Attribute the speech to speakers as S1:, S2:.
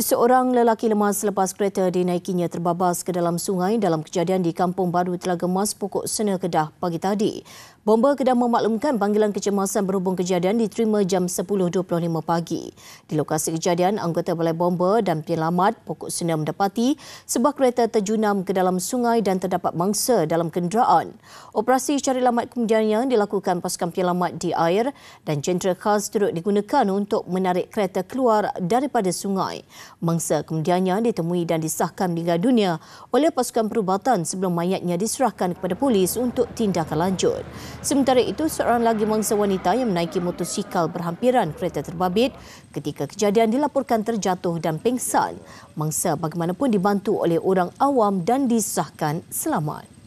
S1: Seorang lelaki lemas selepas kereta dinaikinya terbabas ke dalam sungai dalam kejadian di Kampung Baru Telaga Mas Pokok Sena Kedah pagi tadi. Bomba Kedah memaklumkan panggilan kecemasan berhubung kejadian diterima jam 10.25 pagi. Di lokasi kejadian, anggota balai bomba dan penyelamat Pokok Sena mendapati sebuah kereta terjunam ke dalam sungai dan terdapat mangsa dalam kenderaan. Operasi cari lamat yang dilakukan pasukan penyelamat di air dan jentera khas turut digunakan untuk menarik kereta keluar daripada sungai mangsa kemudiannya ditemui dan disahkan meninggal dunia oleh pasukan perubatan sebelum mayatnya diserahkan kepada polis untuk tindakan lanjut. Sementara itu, seorang lagi mangsa wanita yang menaiki motosikal berhampiran kereta terbabit ketika kejadian dilaporkan terjatuh dan pingsan. Mangsa bagaimanapun dibantu oleh orang awam dan disahkan selamat.